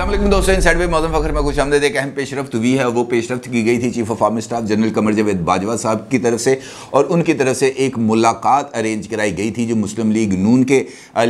असलम दोस्तों इन साइड में मौजम फ़खर में खुश आमदेद एक अहम पेशरफ्त हुई है वो पेशरफ्त की गई थी chief of army staff general Qamar Javed Bajwa sahab की तरफ से और उनकी तरफ से एक मुलाकात अरेंज कराई गई थी जो मुस्लिम लीग नून के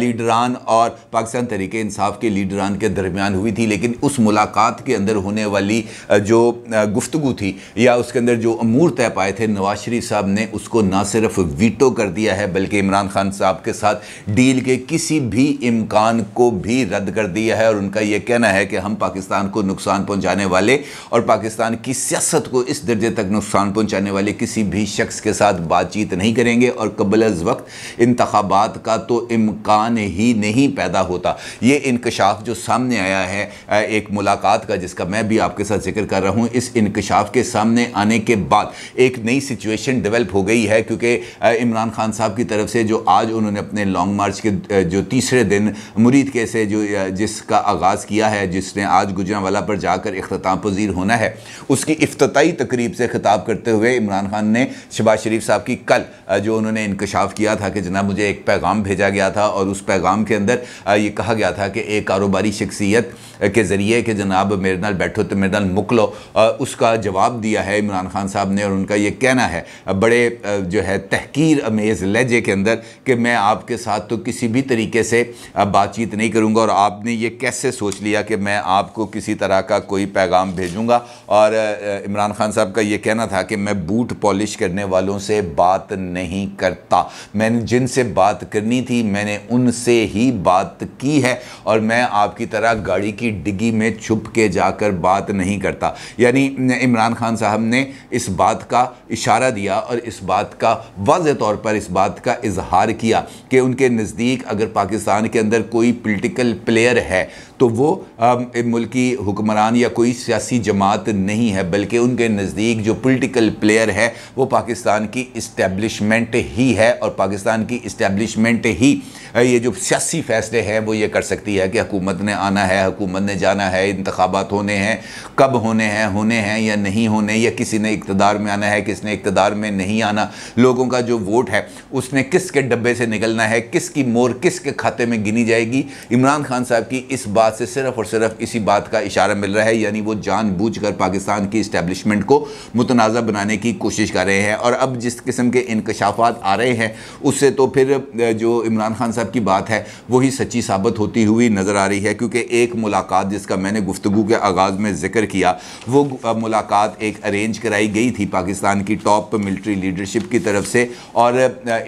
लीडरान और पाकिस्तान तरीके इंसाफ के लीडरान के दरमियान हुई थी लेकिन उस मुलाकात के अंदर होने वाली जो गुफ्तु थी या उसके अंदर जो अमूर तय पाए थे नवाज शरीफ साहब ने उसको ना सिर्फ वीटो कर दिया है बल्कि इमरान खान साहब के साथ डील के किसी भी इम्कान को भी रद्द कर दिया है और उनका यह कहना है कि हम पाकिस्तान को नुकसान पहुंचाने वाले और पाकिस्तान की सियासत को इस दर्जे तक नुकसान पहुंचाने वाले किसी भी शख्स के साथ बातचीत नहीं करेंगे और कबल अज वक्त इंतबात का तो इम्कान ही नहीं पैदा होता ये इंकशाफ जो सामने आया है एक मुलाकात का जिसका मैं भी आपके साथ जिक्र कर रहा हूँ इस इंकशाफ के सामने आने के बाद एक नई सिचुएशन डेवलप हो गई है क्योंकि इमरान खान साहब की तरफ से जो आज उन्होंने अपने लॉन्ग मार्च के जो तीसरे दिन मुरीद के से जो जिसका आगाज़ किया है है जिसने आज गुजरावाला पर जाकर अख्ताम पजीर होना है उसकी अफ्ताही तकरीब से खिताब करते हुए इमरान खान ने शबाज शरीफ साहब की कल जो उन्होंने इंकशाफ किया था कि जना मुझे एक पैगाम भेजा गया था और उस पैगाम के अंदर ये कहा गया था कि एक कारोबारी शख्सियत के ज़रिए कि जनाब मेरे नाल बैठो तो मेरे नाल मुक लो उसका जवाब दिया है इमरान खान साहब ने और उनका ये कहना है बड़े जो है तहकीर अमेज़ लहजे के अंदर कि मैं आपके साथ तो किसी भी तरीके से बातचीत नहीं करूँगा और आपने ये कैसे सोच लिया कि कि मैं आपको किसी तरह का कोई पैगाम भेजूँगा और इमरान खान साहब का ये कहना था कि मैं बूट पॉलिश करने वालों से बात नहीं करता मैंने जिनसे बात करनी थी मैंने उनसे ही बात की है और मैं आपकी तरह गाड़ी की डिग्गी में छुप के जाकर बात नहीं करता यानी इमरान खान साहब ने इस बात का इशारा दिया और इस बात का वाज तौर पर इस बात का इजहार किया कि उनके नज़दीक अगर पाकिस्तान के अंदर कोई पोलिटिकल प्लेयर है तो वो मुल्की हुक्मरान या कोई सियासी जमात नहीं है बल्कि उनके नज़दीक जो पोलिटिकल प्लेयर है वो पाकिस्तान की इस्टेब्लिशमेंट ही है और पाकिस्तान की इस्टेब्लिशमेंट ही ये जो सियासी फैसले हैं वो ये कर सकती है कि हुकूमत ने आना है हुकूमत ने जाना है इंतबात होने हैं कब होने हैं होने हैं या नहीं होने या किसी ने इकतदार में आना है किसने इकतदार में नहीं आना लोगों का जो वोट है उसने किस के डब्बे से निकलना है किसकी मोर किस के खाते में गिनी जाएगी इमरान खान साहब की इस बात बात से सिर्फ और सिर्फ इसी बात का इशारा मिल रहा है यानी वो जानबूझकर पाकिस्तान की इस्टेबलिशमेंट को मुतनाज़ बनाने की कोशिश कर रहे हैं और अब जिस किस्म के इंकशाफा आ रहे हैं उससे तो फिर जो इमरान खान साहब की बात है वही सच्ची साबित होती हुई नज़र आ रही है क्योंकि एक मुलाकात जिसका मैंने गुफ्तु के आगाज़ में जिक्र किया वो मुलाकात एक अरेंज कराई गई थी पाकिस्तान की टॉप मिल्ट्री लीडरशिप की तरफ से और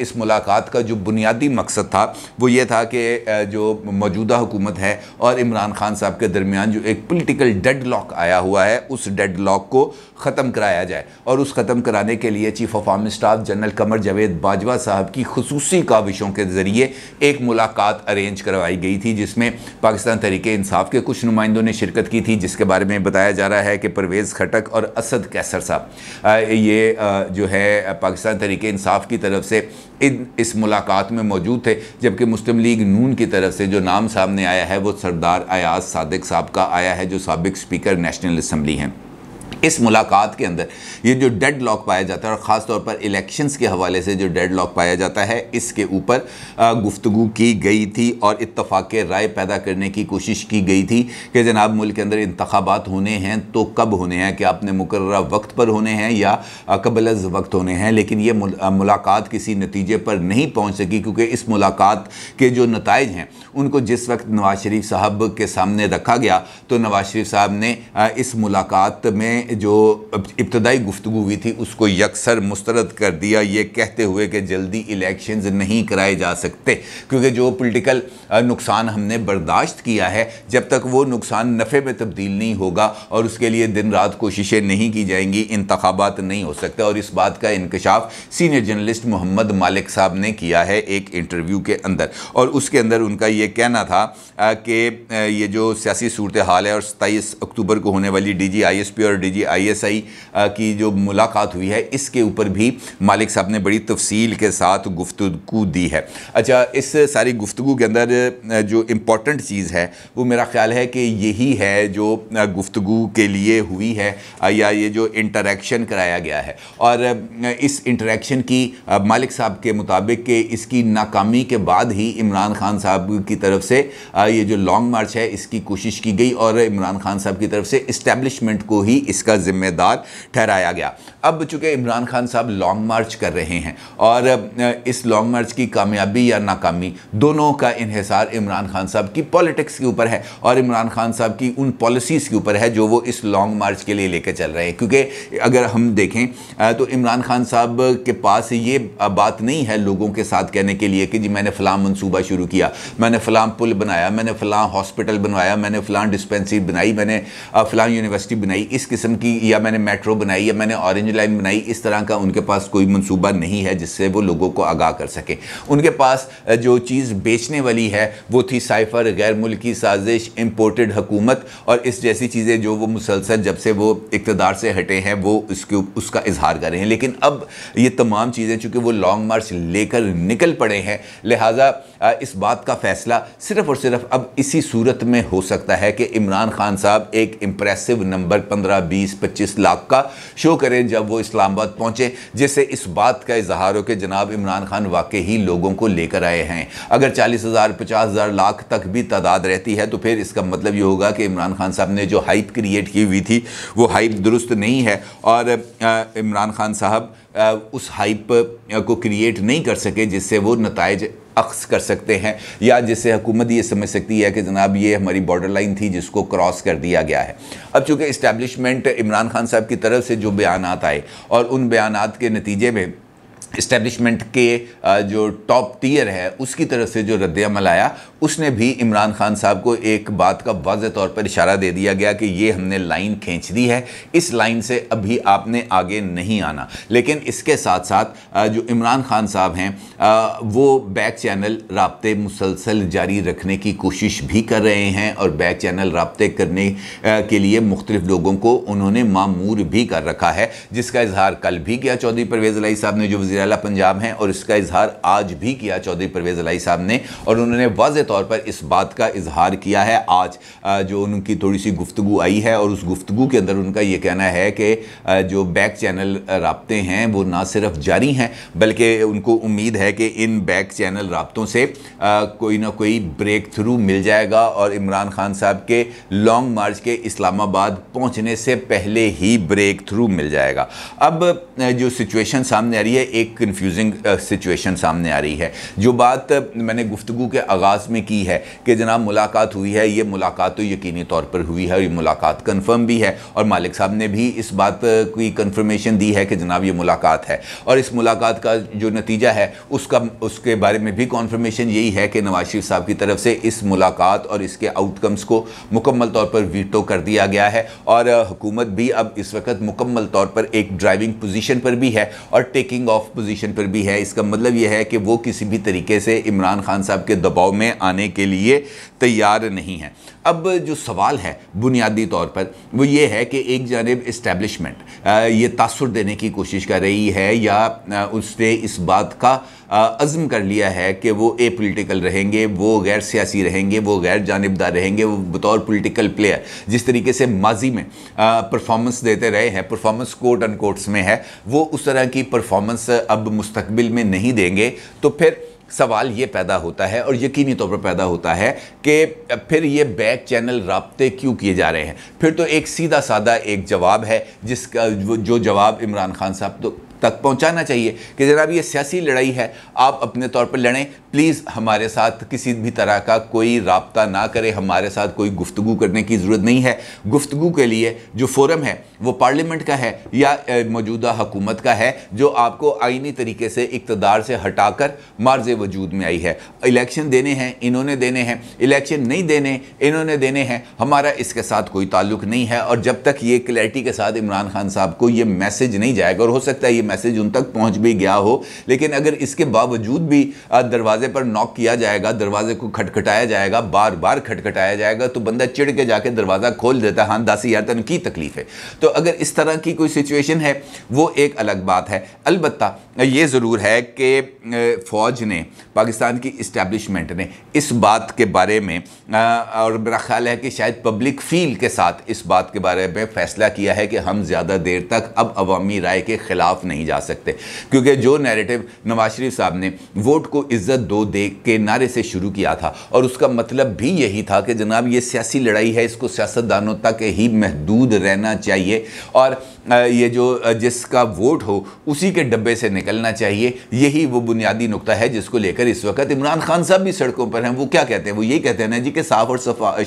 इस मुलाकात का जो बुनियादी मकसद था वो ये था कि जो मौजूदा हुकूमत है और इमरान इमरान खान साहब के दरमियान जो एक पोलिटिकल डेड लॉक आया हुआ है उस डेड लॉक को ख़त्म कराया जाए और उस ख़त्म कराने के लिए chief of army staff general Qamar Javed Bajwa sahab की खसूसी काविशों के ज़रिए एक मुलाकात अरेंज करवाई गई थी जिसमें पाकिस्तान तरीके इंसाफ के कुछ नुमाइंदों ने शिरकत की थी जिसके बारे में बताया जा रहा है कि परवेज़ खटक और असद कैसर साहब ये जो है पाकिस्तान तरीके इंसाफ की तरफ से इन इस मुलाकात में मौजूद थे जबकि मुस्लिम लीग नून की तरफ से जो नाम सामने आया है वो सरदार आर अयाज सादिक साहब का आया है जो सबक स्पीकर नेशनल असम्बली हैं इस मुलाकात के अंदर ये जो डेड लॉक पाया जाता है और ख़ास तौर पर इलेक्शंस के हवाले से जो डेड लॉक पाया जाता है इसके ऊपर गुफ्तु की गई थी और इतफाक़ राय पैदा करने की कोशिश की गई थी कि जनाब मुल्क के अंदर इंतबात होने हैं तो कब होने हैं कि आपने मुकर वक्त पर होने हैं या कबल वक्त होने हैं लेकिन ये मुलाकात किसी नतीजे पर नहीं पहुँच सकी क्योंकि इस मुलाकात के जो नतज हैं उनको जिस वक्त नवाज शरीफ साहब के सामने रखा गया तो नवाज शरीफ साहब ने इस मुलाकात में जो इब्तदाई गुफ्तु हुई थी उसको यकसर मुस्तरद कर दिया ये कहते हुए कि जल्दी इलेक्शन नहीं कराए जा सकते क्योंकि जो पोलिटिकल नुकसान हमने बर्दाश्त किया है जब तक वो नुकसान नफ़े में तब्दील नहीं होगा और उसके लिए दिन रात कोशिशें नहीं की जाएंगी इंतबात नहीं हो सकते और इस बात का इंकशाफ सीनियर जर्नलिस्ट मोहम्मद मालिक साहब ने किया है एक इंटरव्यू के अंदर और उसके अंदर उनका ये कहना था कि ये जो सियासी सूरत हाल है और सताईस अक्टूबर को होने वाली D G I S P और डी जी आईएसआई की जो मुलाकात हुई है इसके ऊपर भी मालिक साहब ने बड़ी तफसील के साथ गुफ्तु दी है अच्छा इस सारी गुफ्तु के अंदर जो इम्पोर्टेंट चीज़ है वो मेरा ख्याल है कि यही है जो गुफ्तु के लिए हुई है या ये जो इंटरेक्शन कराया गया है और इस इंटरेक्शन की मालिक साहब के मुताबिक के इसकी नाकामी के बाद ही इमरान खान साहब की तरफ से ये जो लॉन्ग मार्च है इसकी कोशिश की गई और इमरान खान साहब की तरफ से इस्टेब्लिशमेंट को ही इस इसका जिम्मेदार ठहराया गया अब चूंकि इमरान खान साहब लॉन्ग मार्च कर रहे हैं और इस लॉन्ग मार्च की कामयाबी या नाकामी दोनों का इहसार इमरान खान साहब की पॉलिटिक्स के ऊपर है और इमरान खान साहब की उन पॉलिसीज़ के ऊपर है जो वो इस लॉन्ग मार्च के लिए लेकर चल रहे हैं क्योंकि अगर हम देखें तो इमरान खान साहब के पास ये बात नहीं है लोगों के साथ कहने के लिए कि जी मैंने फ़लाँ मनसूबा शुरू किया मैंने फ़लाँ पुल बनाया मैंने फ़लाँ हॉस्पिटल बनवाया मैंने फ़लाँ डिस्पेंसरी बनाई मैंने फ़लाँ यूनिवर्सिटी बनाई इस किस्म किस्म की या मैंने मेट्रो बनाई या मैंने ऑरेंज लाइन बनाई इस तरह का उनके पास कोई मनसूबा नहीं है जिससे वो लोगों को आगाह कर सकें उनके पास जो चीज़ बेचने वाली है वो थी साइफर गैर मुल्की साजिश इम्पोर्टेड हकूमत और इस जैसी चीज़ें जो वो मुसलसल जब से वो इकतदार से हटे हैं वो उसके उसका इजहार कर रहे हैं लेकिन अब ये तमाम चीज़ें चूँकि वो लॉन्ग मार्च लेकर निकल पड़े हैं लिहाजा इस बात का फ़ैसला सिर्फ़ और सिर्फ अब इसी सूरत में हो सकता है कि इमरान खान साहब एक इम्प्रेसिव नंबर पंद्रह बीस 20-25 लाख का शो करें जब वो इस्लामाबाद पहुँचे जिससे इस बात का इजहार हो कि जनाब इमरान खान वाकई ही लोगों को लेकर आए हैं अगर चालीस हज़ार पचास हज़ार लाख तक भी तादाद रहती है तो फिर इसका मतलब ये होगा कि इमरान खान साहब ने जो हाइप क्रिएट की हुई थी वो हाइप दुरुस्त नहीं है और इमरान खान साहब उस हाइप को क्रिएट नहीं कर सके जिससे वो नतज अक्स कर सकते हैं या जिसे हुकूमत ये समझ सकती है कि जनाब ये हमारी बॉर्डर लाइन थी जिसको क्रॉस कर दिया गया है अब चूँकि इस्टेब्लिशमेंट इमरान खान साहब की तरफ से जो बयान आए और उन बयान के नतीजे में इस्टेब्लिशमेंट के जो टॉप टीयर है उसकी तरफ से जो रद्दमल आया उसने भी इमरान खान साहब को एक बात का वाज तौर पर इशारा दे दिया गया कि ये हमने लाइन खींच दी है इस लाइन से अभी आपने आगे नहीं आना लेकिन इसके साथ साथ जो इमरान खान साहब हैं वो बैक चैनल रबते मुसलसल जारी रखने की कोशिश भी कर रहे हैं और बैक चैनल रबते करने के लिए मुख्तलिफ़ लोगों को उन्होंने मामूर भी कर रखा है जिसका इजहार कल भी किया चौधरी परवेज़ अलाई साहब ने जो वजी पटियाला पंजाब हैं और इसका इजहार आज भी किया चौधरी परवेज़ अलाई साहब ने और उन्होंने वाज तौर पर इस बात का इजहार किया है आज जो उनकी थोड़ी सी गुफ्तु आई है और उस गुफ्तु के अंदर उनका ये कहना है कि जो बैक चैनल रबते हैं वो ना सिर्फ जारी हैं बल्कि उनको उम्मीद है कि इन बैक चैनल रबतों से कोई ना कोई ब्रेक थ्रू मिल जाएगा और इमरान खान साहब के लॉन्ग मार्च के इस्लामाबाद पहुँचने से पहले ही ब्रेक थ्रू मिल जाएगा अब जो सिचुएशन सामने आ रही है एक एक कन्फ्यूजिंग सिचुएशन uh, सामने आ रही है जो बात uh, मैंने गुफ्तु के आगाज़ में की है कि जनाब मुलाकात हुई है ये मुलाकात तो यकीनी तौर पर हुई है और ये मुलाकात कन्फर्म भी है और मालिक साहब ने भी इस बात uh, की कन्फर्मेशन दी है कि जनाब ये मुलाकात है और इस मुलाकात का जो नतीजा है उसका उसके बारे में भी कॉन्फर्मेशन यही है कि नवाज शरीफ साहब की तरफ से इस मुलाकात और इसके आउटकम्स को मुकम्मल तौर पर वीटो कर दिया गया है और हुकूमत भी अब इस वक्त मुकम्मल तौर पर एक ड्राइविंग पोजीशन पर भी है और टेकिंग ऑफ पोजीशन पर भी है इसका मतलब यह है कि वो किसी भी तरीके से इमरान खान साहब के दबाव में आने के लिए तैयार नहीं है अब जो सवाल है बुनियादी तौर पर वो ये है कि एक जानब इस्टेबलिशमेंट ये तासर देने की कोशिश कर रही है या उसने इस बात का अज़म कर लिया है कि वो ए पोलिटिकल रहेंगे वो गैर सियासी रहेंगे वो गैर जानबदार रहेंगे वो बतौर पोलिटिकल प्लेयर जिस तरीके से माजी में परफॉर्मेंस देते रहे हैं परफॉर्मेंस कोर्ट एंड कोर्ट्स में है वो उस तरह की परफॉर्मेंस अब मुस्तकबिल में नहीं देंगे तो फिर सवाल ये पैदा होता है और यकीनी तौर पर पैदा होता है कि फिर ये बैक चैनल रबते क्यों किए जा रहे हैं फिर तो एक सीधा साधा एक जवाब है जिसका जो जवाब इमरान खान साहब तो तक पहुंचाना चाहिए कि जनाब ये सियासी लड़ाई है आप अपने तौर पर लड़ें प्लीज़ हमारे साथ किसी भी तरह का कोई रबता ना करें हमारे साथ कोई गुफ्तु करने की ज़रूरत नहीं है गुफ्तु के लिए जो फोरम है वो पार्लियामेंट का है या मौजूदा हकूमत का है जो आपको आइनी तरीके से इकतदार से हटाकर मार्ज वजूद में आई है इलेक्शन देने हैं इन्होंने देने हैं इलेक्शन नहीं देने इन्होंने देने हैं हमारा इसके साथ कोई ताल्लुक नहीं है और जब तक ये क्लैरिटी के साथ इमरान खान साहब को ये मैसेज नहीं जाएगा और हो सकता है ये मैसेज उन तक पहुंच भी गया हो लेकिन अगर इसके बावजूद भी दरवाजे पर नॉक किया जाएगा दरवाजे को खटखटाया जाएगा बार बार खटखटाया जाएगा तो बंदा चिड़ के जाके दरवाज़ा खोल देता हाँ दासी यार तन की तकलीफ है तो अगर इस तरह की कोई सिचुएशन है वो एक अलग बात है अलबत्ता ये ज़रूर है कि फ़ौज ने पाकिस्तान की इस्टेब्लिशमेंट ने इस बात के बारे में और मेरा ख्याल है कि शायद पब्लिक फील के साथ इस बात के बारे में फ़ैसला किया है कि हम ज़्यादा देर तक अब अवामी राय के ख़िलाफ़ नहीं जा सकते क्योंकि जो नैरेटिव नवाज शरीफ साहब ने वोट को इज़्ज़त दो दे के नारे से शुरू किया था और उसका मतलब भी यही था कि जनाब ये सियासी लड़ाई है इसको सियासतदानों तक ही महदूद रहना चाहिए और ये जो जिसका वोट हो उसी के डब्बे से निकलना चाहिए यही वो बुनियादी नुकता है जिसको लेकर इस वक्त इमरान खान साहब भी सड़कों पर हैं वो क्या कहते हैं वो ये कहते हैं ना जी कि साफ और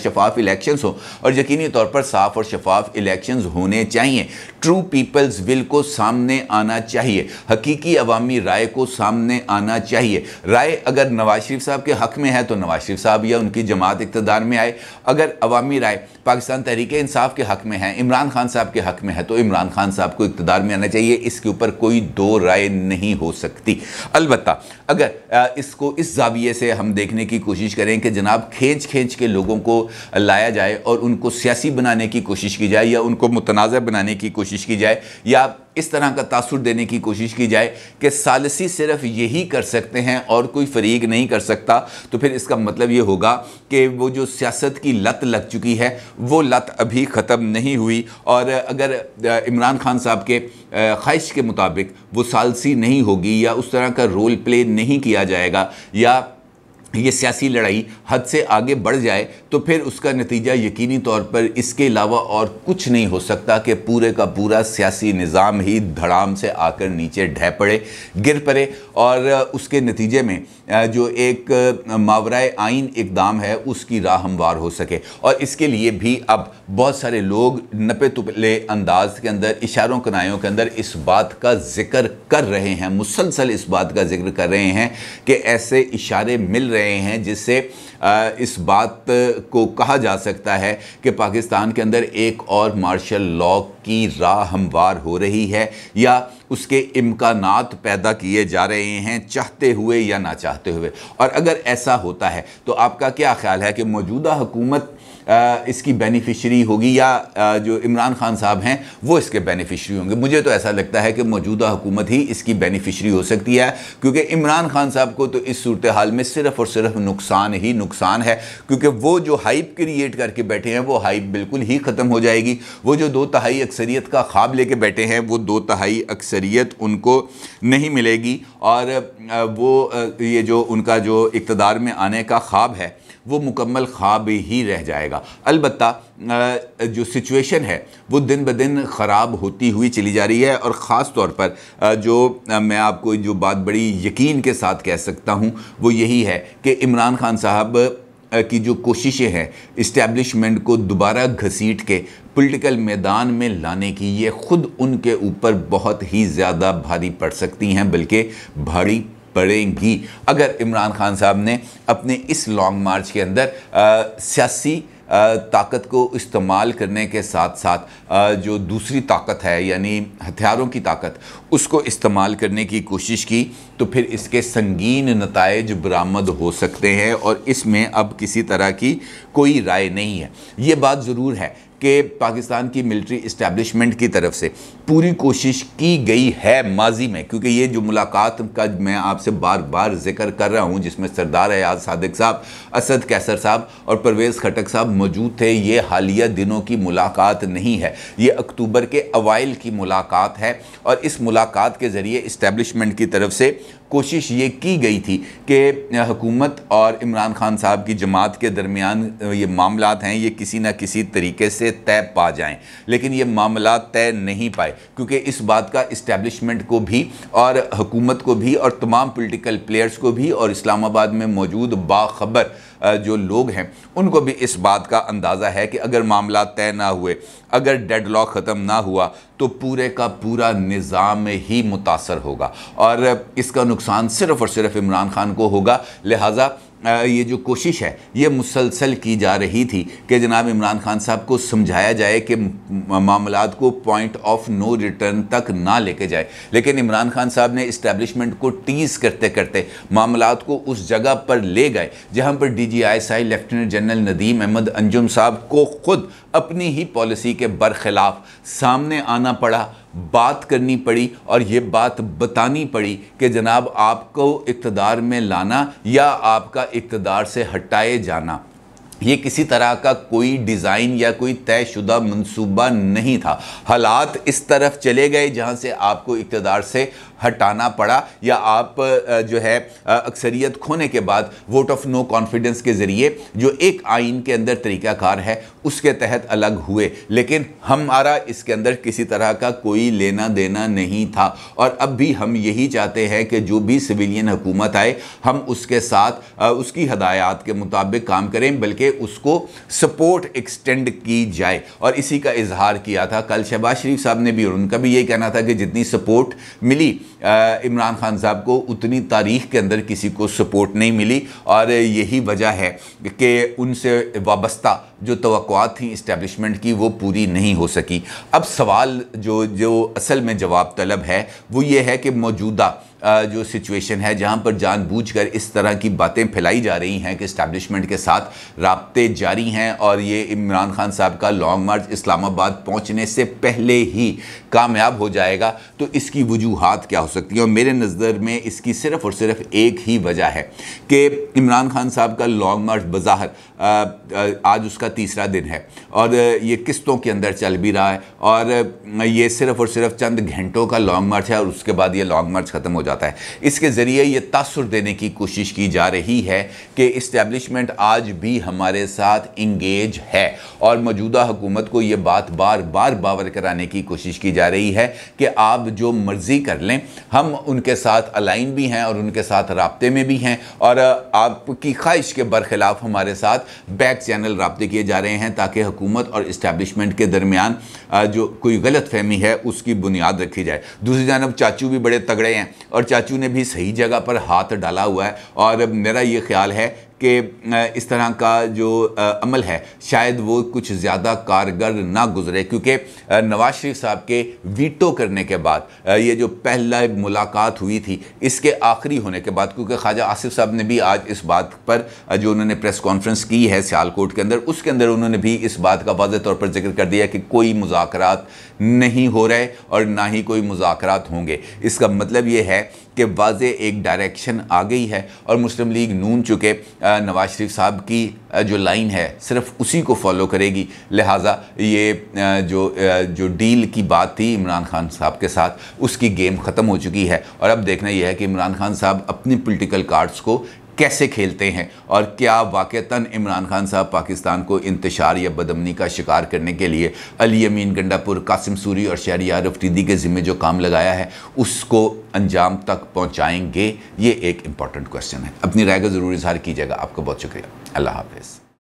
शफाफ इलेक्शंस हो और यकीनी तौर पर साफ और शफाफ इलेक्शंस होने चाहिए ट्रू पीपल्स विल को सामने आना चाहिए हकीकी अवामी राय को सामने आना चाहिए राय अगर नवाज शरीफ साहब के हक में है तो नवाज शरीफ साहब या उनकी जमात इकतदार में आए अगर अवामी राय पाकिस्तान तहरीक इंसाफ के हक में है इमरान खान साहब के हक में है तो इमरान इमरान खान साहब को इकतदार में आना चाहिए इसके ऊपर कोई दो राय नहीं हो सकती अलबत् अगर इसको इस जाविये से हम देखने की कोशिश करें कि जनाब खींच खींच के लोगों को लाया जाए और उनको सियासी बनाने की कोशिश की जाए या उनको मुतनाज़ बनाने की कोशिश की जाए या इस तरह का तासर देने की कोशिश की जाए कि सालसी सिर्फ यही कर सकते हैं और कोई फरीक नहीं कर सकता तो फिर इसका मतलब ये होगा कि वो जो सियासत की लत लग चुकी है वो लत अभी ख़त्म नहीं हुई और अगर इमरान खान साहब के ख्वाहिश के मुताबिक वो सालसी नहीं होगी या उस तरह का रोल प्ले नहीं किया जाएगा या ये सियासी लड़ाई हद से आगे बढ़ जाए तो फिर उसका नतीजा यकीनी तौर पर इसके अलावा और कुछ नहीं हो सकता कि पूरे का पूरा सियासी निज़ाम ही धड़ाम से आकर नीचे ढह पड़े गिर पड़े और उसके नतीजे में जो एक मावराए आइन इकदाम है उसकी राह हमवार हो सके और इसके लिए भी अब बहुत सारे लोग नपे तुपले अंदाज के अंदर इशारों कनायों के अंदर इस बात का जिक्र कर रहे हैं मुसलसल इस बात का जिक्र कर रहे हैं कि ऐसे इशारे मिल रहे रहे हैं जिससे इस बात को कहा जा सकता है कि पाकिस्तान के अंदर एक और मार्शल लॉ की राह हमवार हो रही है या उसके इम्कान पैदा किए जा रहे हैं चाहते हुए या ना चाहते हुए और अगर ऐसा होता है तो आपका क्या ख्याल है कि मौजूदा हुकूमत इसकी बेनिफिशरी होगी या जो इमरान खान साहब हैं वो इसके बेनिफिशरी होंगे मुझे तो ऐसा लगता है कि मौजूदा हुकूमत ही इसकी बेनिफिशरी हो सकती है क्योंकि इमरान खान साहब को तो इस सूरत हाल में सिर्फ और सिर्फ नुकसान ही नुकसान है क्योंकि वो जो हाइप क्रिएट करके बैठे हैं वो हाइप बिल्कुल ही ख़त्म हो जाएगी वो जो दो तहाई अक्सरीत का ख्वाब लेके बैठे हैं वो दो तहाई अक्सरीत उनको नहीं मिलेगी और वो ये जो उनका जो इकतदार में आने का ख्वाब है वो मुकम्मल ख्वाब ही रह जाएगा अलबत् जो सिचुएशन है वो दिन ब दिन ख़राब होती हुई चली जा रही है और ख़ास तौर पर जो मैं आपको जो बात बड़ी यकीन के साथ कह सकता हूँ वो यही है कि इमरान खान साहब की जो कोशिशें हैं इस्टेब्लिशमेंट को दोबारा घसीट के पॉलिटिकल मैदान में लाने की ये ख़ुद उनके ऊपर बहुत ही ज़्यादा भारी पड़ सकती हैं बल्कि भारी पड़ेंगी अगर इमरान खान साहब ने अपने इस लॉन्ग मार्च के अंदर सियासी ताकत को इस्तेमाल करने के साथ साथ जो दूसरी ताकत है यानी हथियारों की ताकत उसको इस्तेमाल करने की कोशिश की तो फिर इसके संगीन नतज बरामद हो सकते हैं और इसमें अब किसी तरह की कोई राय नहीं है ये बात ज़रूर है के पाकिस्तान की मिलिट्री इस्टेब्लिशमेंट की तरफ से पूरी कोशिश की गई है माजी में क्योंकि ये जो मुलाकात का मैं आपसे बार बार जिक्र कर रहा हूँ जिसमें सरदार अयाज सदक साहब असद कैसर साहब और परवेज़ खटक साहब मौजूद थे ये हालिया दिनों की मुलाकात नहीं है ये अक्टूबर के अवाइल की मुलाकात है और इस मुलाकात के ज़रिए इस्टेब्लिशमेंट की तरफ से कोशिश ये की गई थी कि हुकूमत और इमरान खान साहब की जमात के दरमियान ये मामला हैं ये किसी ना किसी तरीके से तय पा जाएं लेकिन ये मामला तय नहीं पाए क्योंकि इस बात का इस्टेबलिशमेंट को भी और हुकूमत को भी और तमाम पोलिटिकल प्लेयर्स को भी और इस्लामाबाद में मौजूद बाखबर जो लोग हैं उनको भी इस बात का अंदाज़ा है कि अगर मामला तय ना हुए अगर डेड लॉक ख़त्म ना हुआ तो पूरे का पूरा निज़ाम ही मुतासर होगा और इसका नुकसान सिर्फ़ और सिर्फ इमरान खान को होगा लिहाजा ये जो कोशिश है ये मुसलसल की जा रही थी कि जनाब इमरान खान साहब को समझाया जाए कि मामला को पॉइंट ऑफ नो रिटर्न तक ना लेके जाए लेकिन इमरान खान साहब ने इस्टेबलिशमेंट को टीज़ करते करते मामला को उस जगह पर ले गए जहाँ पर D G I S I lieutenant general Nadeem Ahmed Anjum sahab को ख़ुद अपनी ही पॉलिसी के बरखिलाफ सामने आना पड़ा बात करनी पड़ी और ये बात बतानी पड़ी कि जनाब आपको इकतदार में लाना या आपका इकतदार से हटाए जाना ये किसी तरह का कोई डिज़ाइन या कोई तयशुदा मनसूबा नहीं था हालात इस तरफ चले गए जहाँ से आपको इकतदार से हटाना पड़ा या आप जो है अक्सरियत खोने के बाद वोट ऑफ नो कॉन्फिडेंस के ज़रिए जो एक आइन के अंदर तरीक़ाकार है उसके तहत अलग हुए लेकिन हमारा इसके अंदर किसी तरह का कोई लेना देना नहीं था और अब भी हम यही चाहते हैं कि जो भी सिविलियन हुकूमत आए हम उसके साथ उसकी हदायत के मुताबिक काम करें बल्कि उसको सपोर्ट एक्सटेंड की जाए और इसी का इजहार किया था कल शहबाज शरीफ साहब ने भी और उनका भी यही कहना था कि जितनी सपोर्ट मिली इमरान खान साहब को उतनी तारीख के अंदर किसी को सपोर्ट नहीं मिली और यही वजह है कि उनसे वाबस्ता जो तो थी इस्टेबलिशमेंट की वो पूरी नहीं हो सकी अब सवाल जो जो असल में जवाब तलब है वो ये है कि मौजूदा जो सिचुएशन है जहाँ पर जानबूझकर इस तरह की बातें फैलाई जा रही हैं कि इस्टेबलिशमेंट के साथ रबते जारी हैं और ये इमरान खान साहब का लॉन्ग मार्च इस्लामाबाद पहुँचने से पहले ही कामयाब हो जाएगा तो इसकी वजूहत क्या हो सकती है और मेरे नज़र में इसकी सिर्फ़ और सिर्फ एक ही वजह है कि इमरान खान साहब का लॉन्ग मार्च बज़ाहर आज उसका इसका तीसरा दिन है और ये किस्तों के अंदर चल भी रहा है और ये सिर्फ और सिर्फ चंद घंटों का लॉन्ग मार्च है और उसके बाद ये लॉन्ग मार्च ख़त्म हो जाता है इसके ज़रिए ये तसर देने की कोशिश की जा रही है कि इस्टेब्लिशमेंट आज भी हमारे साथ इंगेज है और मौजूदा हुकूमत को ये बात बार बार बावर कराने की कोशिश की जा रही है कि आप जो मर्ज़ी कर लें हम उनके साथ अलाइन भी हैं और उनके साथ रबते में भी हैं और आपकी ख्वाहिश के बरखिलाफ़ हमारे साथ बैक चैनल रबते की किए जा रहे हैं ताकि हुकूमत और इस्टेबलिशमेंट के दरमियान जो कोई गलत फहमी है उसकी बुनियाद रखी जाए दूसरी जानब चाचू भी बड़े तगड़े हैं और चाचू ने भी सही जगह पर हाथ डाला हुआ है और मेरा ये ख्याल है कि इस तरह का जो अमल है शायद वो कुछ ज़्यादा कारगर ना गुजरे क्योंकि नवाज शरीफ साहब के वीटो करने के बाद ये जो पहला मुलाकात हुई थी इसके आखिरी होने के बाद क्योंकि ख्वाजा आसिफ साहब ने भी आज इस बात पर जो उन्होंने प्रेस कॉन्फ्रेंस की है सियालकोट के अंदर उसके अंदर उन्होंने भी इस बात का वाज तौर पर जिक्र कर दिया कि कोई मुजाकर नहीं हो रहे और ना ही कोई मुजाकर होंगे इसका मतलब ये है कि वाज एक डायरेक्शन आ गई है और मुस्लिम लीग नून चुके नवाज शरीफ साहब की जो लाइन है सिर्फ उसी को फॉलो करेगी लिहाजा ये जो जो डील की बात थी इमरान खान साहब के साथ उसकी गेम ख़त्म हो चुकी है और अब देखना यह है कि इमरान खान साहब अपनी पोलिटिकल कार्ड्स को कैसे खेलते हैं और क्या वाक़ता इमरान खान साहब पाकिस्तान को इंतशार या बदमनी का शिकार करने के लिए अली अमीन गंडापुर कासिम सूरी और शहरियार अफरीदी के ज़िम्मे जो काम लगाया है उसको अंजाम तक पहुँचाएँगे ये एक इम्पॉर्टेंट क्वेश्चन है अपनी राय का ज़रूर इजहार कीजिएगा आपका बहुत शुक्रिया अल्लाह हाफिज़